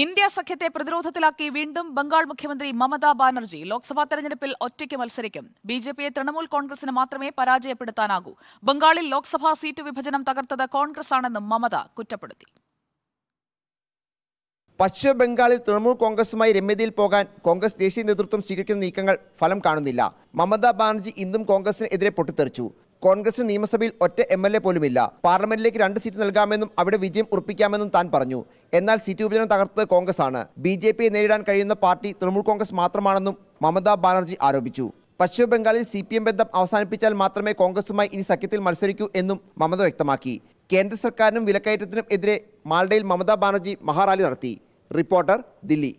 India സഖ്യത്തെ പ്രതിരോധത്തിലാക്കി വീണ്ടും ബംഗാൾ മുഖ്യമന്ത്രി മമതാ ബാനർജി ലോക്സഭാ തെരഞ്ഞെടുപ്പിൽ ഒറ്റയ്ക്ക് മത്സരിക്കും ബി ജെ പിയെ തൃണമൂൽ കോൺഗ്രസിന് മാത്രമേ പരാജയപ്പെടുത്താനാകൂ ബംഗാളിൽ ലോക്സഭാ സീറ്റ് വിഭജനം തകർത്തത് ആണെന്നും മമത കുറ്റപ്പെടുത്തി പശ്ചിമ ബംഗാളിൽ തൃണമൂൽ കോൺഗ്രസുമായി രമ്യതയിൽ പോകാൻ കോൺഗ്രസ് ദേശീയ നേതൃത്വം സ്വീകരിക്കുന്ന നീക്കങ്ങൾ ഫലം കാണുന്നില്ല മമതാ ബാനർജി ഇന്നും കോൺഗ്രസിനെതിരെ പൊട്ടിത്തെറിച്ചു കോൺഗ്രസിന് നിയമസഭയിൽ ഒറ്റ എം എൽ എ പോലുമില്ല പാർലമെന്റിലേക്ക് രണ്ട് സീറ്റ് നൽകാമെന്നും അവിടെ വിജയം ഉറപ്പിക്കാമെന്നും താൻ പറഞ്ഞു എന്നാൽ സീറ്റ് വിഭജനം തകർത്തത് കോൺഗ്രസ് ആണ് ബി ജെ പിയെ നേരിടാൻ കഴിയുന്ന പാർട്ടി തൃണമൂൽ കോൺഗ്രസ് മാത്രമാണെന്നും മമതാ ബാനർജി ആരോപിച്ചു പശ്ചിമ ബംഗാളിൽ സി പി എം ബന്ധം അവസാനിപ്പിച്ചാൽ മാത്രമേ കോൺഗ്രസുമായി ഇനി സഖ്യത്തിൽ മത്സരിക്കൂ എന്നും മമത വ്യക്തമാക്കി കേന്ദ്ര സർക്കാരിനും വിലക്കയറ്റത്തിനും എതിരെ മാൽഡയിൽ മമതാ ബാനർജി മഹാറാലി നടത്തി റിപ്പോർട്ടർ ദില്ലി